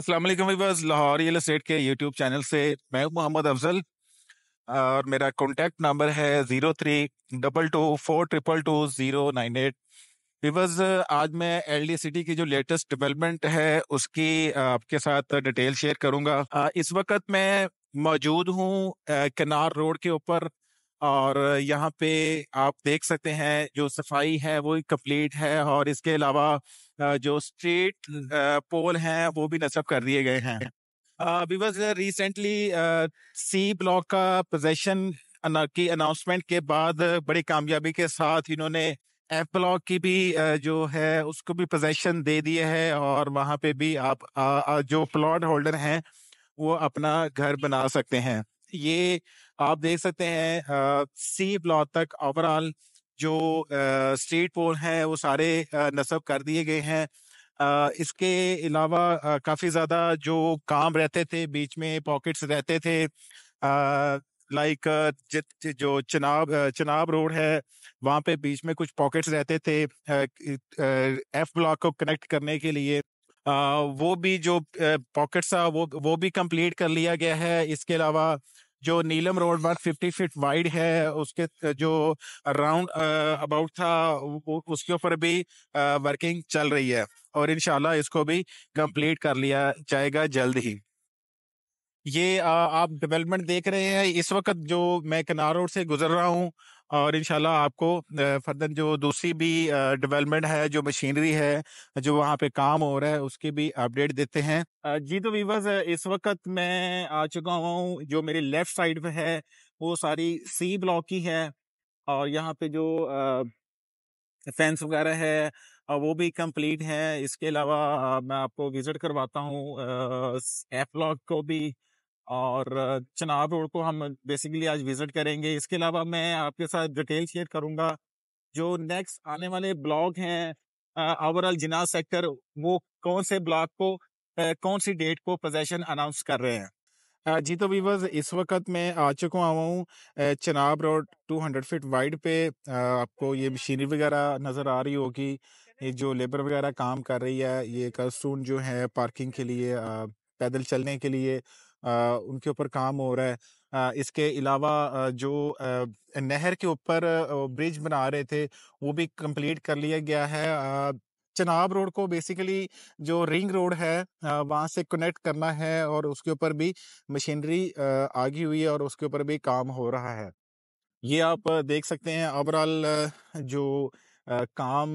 अस्सलाम वालेकुम Lahore real estate के यूट्यूब चैनल से मैं हूं मोहम्मद अफजल और मेरा कॉन्टैक्ट नंबर है zero three double two four triple two zero nine eight viewers आज मैं एल डी सिटी की जो लेटेस्ट डेवलपमेंट है उसकी आपके साथ डिटेल शेयर करूंगा इस वक्त मैं मौजूद हूँ कनार रोड के ऊपर और यहाँ पे आप देख सकते हैं जो सफाई है वो कंप्लीट है और इसके अलावा जो स्ट्रीट पोल हैं वो भी नस्ब कर दिए गए हैं रिसेंटली सी ब्लॉक का पोजेशन की अनाउंसमेंट के बाद बड़ी कामयाबी के साथ इन्होंने एफ ब्लॉक की भी जो है उसको भी पोजेशन दे दिए है और वहाँ पे भी आप आ, आ, जो प्लॉट होल्डर हैं वो अपना घर बना सकते हैं ये आप देख सकते हैं सी ब्लॉक तक ओवरऑल जो स्टेट पोल हैं वो सारे नस्ब कर दिए गए हैं इसके अलावा काफ़ी ज़्यादा जो काम रहते थे बीच में पॉकेट्स रहते थे लाइक जो चनाब चनाब रोड है वहाँ पे बीच में कुछ पॉकेट्स रहते थे एफ ब्लॉक को कनेक्ट करने के लिए वो भी जो पॉकेट्स था वो वो भी कंप्लीट कर लिया गया है इसके अलावा जो नीलम रोड पर फिफ्टी फीट वाइड है उसके जो राउंड अबाउट था उसके ऊपर भी वर्किंग चल रही है और इनशाला इसको भी कंप्लीट कर लिया जाएगा जल्द ही ये आ, आप डेवलपमेंट देख रहे हैं इस वक्त जो मैं कनार रोड से गुजर रहा हूँ और इंशाल्लाह आपको फर्दन जो दूसरी भी डेवलपमेंट है जो मशीनरी है जो वहाँ पे काम हो रहा है उसकी भी अपडेट देते हैं जी तो वीवर्स इस वक्त मैं आ चुका हूँ जो मेरी लेफ्ट साइड पे है वो सारी सी ब्लॉक की है और यहाँ पे जो फेंस वगैरह है वो भी कंप्लीट है इसके अलावा मैं आपको विजिट करवाता हूँ एफ ब्लॉक को भी और चनाब रोड को हम बेसिकली आज विजिट करेंगे इसके अलावा मैं आपके साथ डिटेल शेयर करूंगा जो नेक्स्ट आने वाले ब्लॉक हैं ओवरऑल जिना सेक्टर वो कौन से ब्लॉक को कौन सी डेट को प्रोजेशन अनाउंस कर रहे हैं जी तो वीवर्स इस वक्त मैं आ चुका हुआ हूँ चनाब रोड 200 फीट वाइड पे आपको ये मशीनरी वगैरह नज़र आ रही होगी ये जो लेबर वगैरह काम कर रही है ये कस्टून जो है पार्किंग के लिए पैदल चलने के लिए उनके ऊपर काम हो रहा है इसके अलावा जो नहर के ऊपर ब्रिज बना रहे थे वो भी कंप्लीट कर लिया गया है चनाब रोड को बेसिकली जो रिंग रोड है वहाँ से कनेक्ट करना है और उसके ऊपर भी मशीनरी आगी हुई है और उसके ऊपर भी काम हो रहा है ये आप देख सकते हैं ओवरऑल जो काम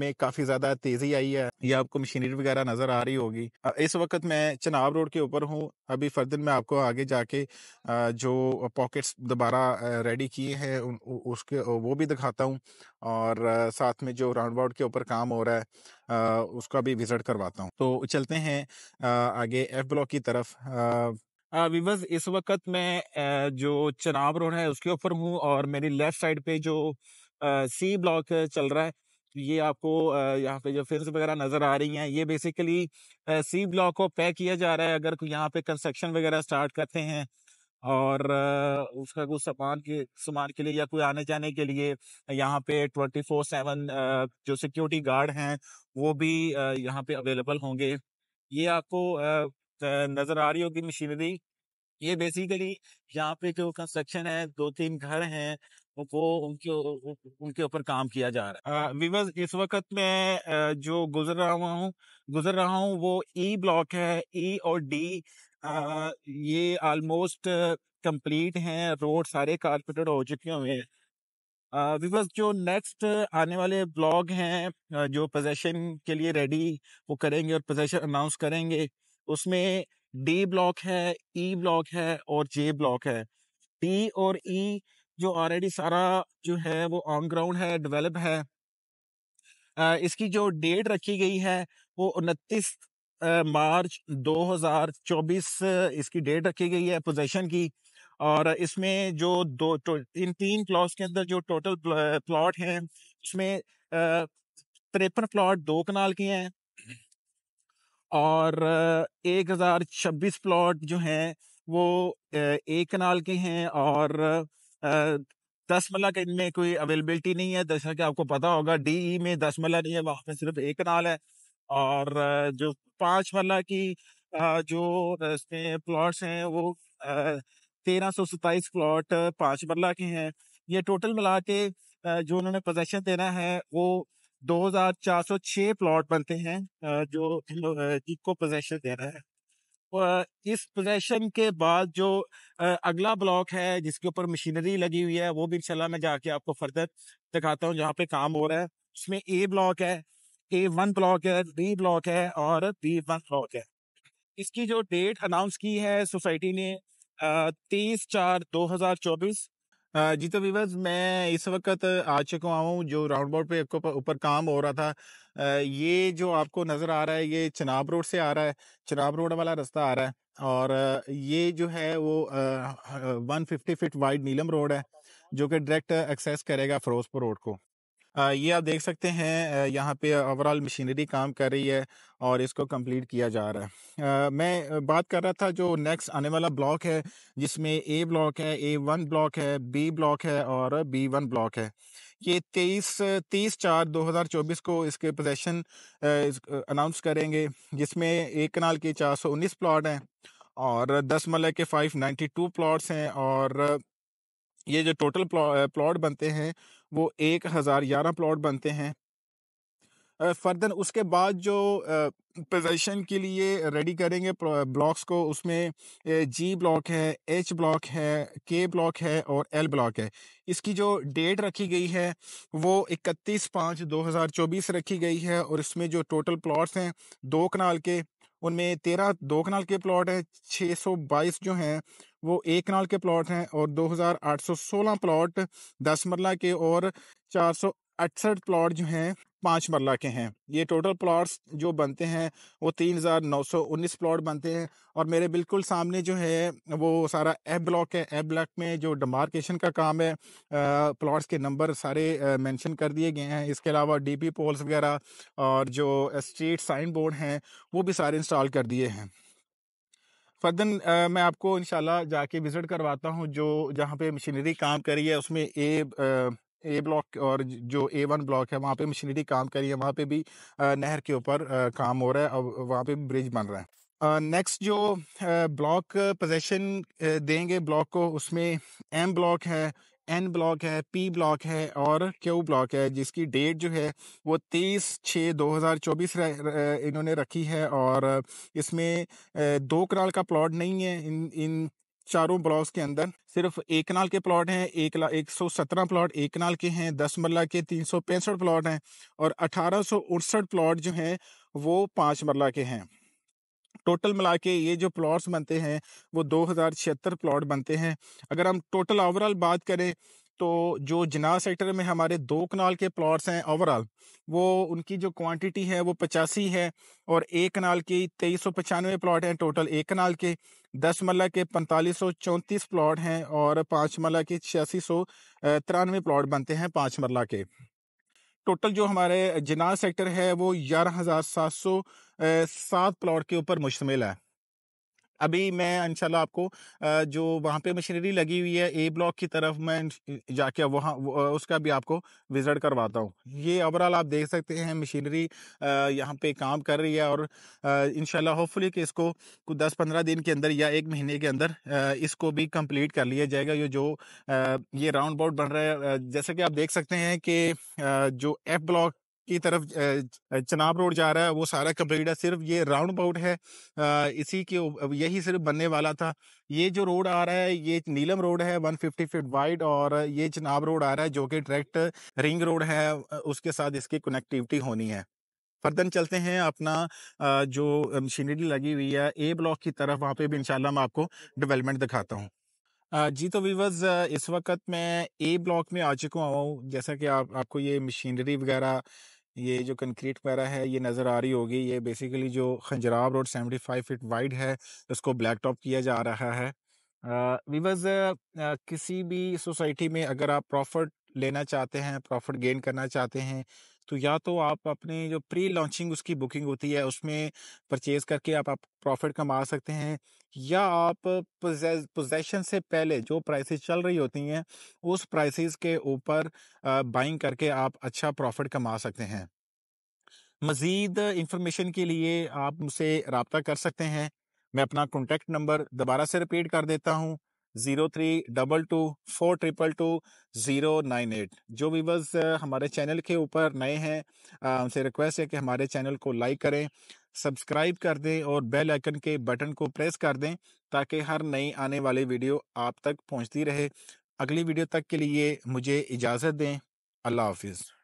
में काफ़ी ज़्यादा तेज़ी आई है या आपको मशीनरी वगैरह नज़र आ रही होगी इस वक्त मैं चनाब रोड के ऊपर हूँ अभी फर्दन में आपको आगे जाके जो पॉकेट्स दोबारा रेडी किए हैं उसके वो भी दिखाता हूँ और साथ में जो राउंड बाउट के ऊपर काम हो रहा है उसका भी विज़िट करवाता हूँ तो चलते हैं आगे एफ ब्लॉक की तरफ विवस इस वक्त मैं जो चनाब रोड है उसके ऊपर हूँ और मेरी लेफ़्ट साइड पे जो सी ब्लॉक चल रहा है ये आपको यहाँ पे जो फिल्स वगैरह नजर आ रही हैं ये बेसिकली सी ब्लॉक को पैक किया जा रहा है अगर यहाँ पे कंस्ट्रक्शन वगैरह स्टार्ट करते हैं और उसका कुछ सामान के सामान के लिए या कोई आने जाने के लिए यहाँ पे ट्वेंटी फोर सेवन जो सिक्योरिटी गार्ड हैं वो भी यहाँ पे अवेलेबल होंगे ये आपको नजर आ रही होगी मशीनरी ये बेसिकली यहाँ पे जो कंस्ट्रक्शन है दो तीन घर हैं वो उनके उनके ऊपर काम किया जा रहा है विवर्स इस वक्त मैं जो गुजर रहा हूँ गुजर रहा हूँ वो ई ब्लॉक है ई और डी ये ऑलमोस्ट कंप्लीट हैं रोड सारे कारपेटेड हो चुके हुए हैं विवर्स जो नेक्स्ट आने वाले ब्लॉग हैं जो पोजेशन के लिए रेडी वो करेंगे और पोजेशन अनाउंस करेंगे उसमें डी ब्लॉक है ई e ब्लॉक है और जे ब्लॉक है डी और ई e जो ऑलरेडी सारा जो है वो ऑन ग्राउंड है डेवलप है इसकी जो डेट रखी गई है वो उनतीस मार्च 2024 इसकी डेट रखी गई है पोजेशन की और इसमें जो दो तो, इन तीन प्लॉट्स के अंदर जो टोटल प्लॉट हैं इसमें तिरपन प्लॉट दो कनाल के हैं और एक हज़ार छब्बीस प्लॉट जो हैं वो एक कनाल के हैं और दस मल्ला इनमें कोई अवेलेबिलिटी नहीं है जैसा कि आपको पता होगा डी ई e में दस मल्ला नहीं है वहाँ पे सिर्फ एक नाल है और जो पाँच मल्ला की जो इसमें प्लॉट्स हैं वो तेरह सौ सत्ताईस प्लॉट पाँच मल्ला के हैं ये टोटल मिला के जो उन्होंने पोजेशन देना है वो दो हज़ार चार सौ छः प्लॉट बनते हैं जो जिनको पोजेशन देना है इस पोजेशन के बाद जो अगला ब्लॉक है जिसके ऊपर मशीनरी लगी हुई है वो भी इनशाला मैं जाके आपको फर्दर दिखाता हूँ जहाँ पे काम हो रहा है उसमें ए ब्लॉक है ए वन ब्लॉक है बी ब्लॉक है और बी वन ब्लॉक है इसकी जो डेट अनाउंस की है सोसाइटी ने तीस चार दो हज़ार चौबीस जी तो विवर्स मैं इस वक्त आ चुका हूँ जो राउंड बोर्ड पे ऊपर काम हो रहा था ये जो आपको नज़र आ रहा है ये चनाब रोड से आ रहा है चनाब रोड वाला रास्ता आ रहा है और ये जो है वो one fifty feet wide Neelum road है जो कि डायरेक्ट एक्सेस करेगा फिरोजपुर रोड को ये आप देख सकते हैं यहाँ पे ओवरऑल मशीनरी काम कर रही है और इसको कंप्लीट किया जा रहा है मैं बात कर रहा था जो नेक्स्ट आने वाला ब्लॉक है जिसमें ए ब्लॉक है ए वन ब्लॉक है बी ब्लॉक है और बी वन ब्लॉक है ये तेईस तीस चार 2024 को इसके पोजेसन अनाउंस करेंगे जिसमें एक कनाल के 419 प्लॉट हैं और दस मल के 592 प्लॉट्स हैं और ये जो टोटल प्लॉट बनते हैं वो एक हज़ार ग्यारह प्लॉट बनते हैं फर्दर उसके बाद जो पोजेशन के लिए रेडी करेंगे ब्लॉक्स को उसमें जी ब्लॉक है एच ब्लॉक है के ब्लॉक है और एल ब्लॉक है इसकी जो डेट रखी गई है वो 31 पाँच 2024 रखी गई है और इसमें जो टोटल प्लॉट्स हैं दो कनाल के उनमें तेरह दो कनाल के प्लॉट हैं 622 जो हैं वो एक कनाल के प्लॉट हैं और 2816 प्लॉट दस मरला के और अड़सठ प्लॉट जो हैं पाँच मरला के हैं ये टोटल प्लॉट्स जो बनते हैं वो तीन हज़ार नौ सौ उन्नीस प्लॉट बनते हैं और मेरे बिल्कुल सामने जो है वो सारा एप ब्लॉक है एप ब्लॉक में जो डमार्केशन का काम है प्लॉट्स के नंबर सारे मेंशन कर दिए गए हैं इसके अलावा डीपी पोल्स वगैरह और जो स्ट्रीट साइन बोर्ड हैं वो भी सारे इंस्टॉल कर दिए हैं फर्दन मैं आपको इन जाके विज़िट करवाता हूँ जो जहाँ पे मशीनरी काम करी है उसमें ए ए ब्लॉक और जो ए वन ब्लॉक है वहाँ पे मशीनरी काम करी है वहाँ पे भी नहर के ऊपर काम हो रहा है और वहाँ पे ब्रिज बन रहा है नेक्स्ट जो ब्लॉक पोजेशन देंगे ब्लॉक को उसमें एम ब्लॉक है एन ब्लॉक है पी ब्लॉक है और क्यू ब्लॉक है जिसकी डेट जो है वो तेईस छः दो हज़ार चौबीस इन्होंने रखी है और इसमें दो कराल का प्लॉट नहीं है इन इन चारों ब्लॉक्स के अंदर सिर्फ एक नाल के प्लॉट हैं एक ला एक सौ सत्रह प्लॉट एक नाल के हैं दस मरला के तीन सौ पैंसठ प्लॉट हैं और अठारह सौ उनसठ प्लॉट जो हैं वो पाँच मरला के हैं टोटल मिला के ये जो प्लॉट्स बनते हैं वो दो हज़ार छिहत्तर प्लॉट बनते हैं अगर हम टोटल ओवरऑल बात करें तो जो जनाह सेक्टर में हमारे दो कनाल के प्लॉट्स हैं ओवरऑल वो उनकी जो क्वांटिटी है वो पचासी है और एक कनाल की तेईस सौ पचानवे प्लॉट हैं टोटल एक कनाल के दस मल्ला के पैंतालीस सौ चौंतीस प्लॉट हैं और पाँच मल्ला के छियासी सौ तिरानवे प्लॉट बनते हैं पाँच मल्ला के टोटल जो हमारे जनाह सेक्टर है वो ग्यारह हज़ार सात सौ सात प्लॉट के ऊपर मुश्तमिल है अभी मैं इनशाला आपको जो वहाँ पे मशीनरी लगी हुई है ए ब्लॉक की तरफ मैं जाके वहाँ उसका भी आपको विज़िट करवाता हूँ ये ओवरऑल आप देख सकते हैं मशीनरी यहाँ पे काम कर रही है और इन होपफुली कि इसको दस पंद्रह दिन के अंदर या एक महीने के अंदर इसको भी कंप्लीट कर लिया जाएगा ये जो ये राउंड बोर्ड बन रहा है जैसा कि आप देख सकते हैं कि जो एफ ब्लॉक की तरफ चनाब रोड जा रहा है वो सारा कंप्लीट है सिर्फ ये राउंड अबाउट है इसी के यही सिर्फ बनने वाला था ये जो रोड आ रहा है ये नीलम रोड है 150 फीट वाइड और ये चनाब रोड आ रहा है जो कि डायरेक्ट रिंग रोड है उसके साथ इसकी कनेक्टिविटी होनी है फर्दन चलते हैं अपना जो मशीनरी लगी हुई है ए ब्लॉक की तरफ वहाँ पे भी इन मैं आपको डिवेलपमेंट दिखाता हूँ जी तो वीवर्स इस वक्त मैं ए ब्लॉक में आ चुका हूँ जैसा कि आप आपको ये मशीनरी वगैरह ये जो कंक्रीट पैरा है ये नज़र आ रही होगी ये बेसिकली जो खंजराब रोड 75 फीट वाइड है उसको ब्लैक टॉप किया जा रहा है वीवर्स किसी भी सोसाइटी में अगर आप प्रॉफिट लेना चाहते हैं प्रॉफिट गेन करना चाहते हैं तो या तो आप अपने जो प्री लॉन्चिंग उसकी बुकिंग होती है उसमें परचेज करके आप, प्रॉफिट कमा सकते हैं या आप पोजेशन से पहले जो प्राइसेस चल रही होती हैं उस प्राइसेस के ऊपर बाइंग करके आप अच्छा प्रॉफिट कमा सकते हैं मज़ीद इंफॉर्मेशन के लिए आप मुझसे रबता कर सकते हैं मैं अपना कॉन्टैक्ट नंबर दोबारा से रिपीट कर देता हूँ zero three double two four triple two zero nine eight जो व्यूवर्स हमारे चैनल के ऊपर नए हैं उनसे रिक्वेस्ट है कि हमारे चैनल को लाइक करें सब्सक्राइब कर दें और बेल आइकन के बटन को प्रेस कर दें ताकि हर नई आने वाली वीडियो आप तक पहुंचती रहे अगली वीडियो तक के लिए मुझे इजाज़त दें अल्लाह हाफिज़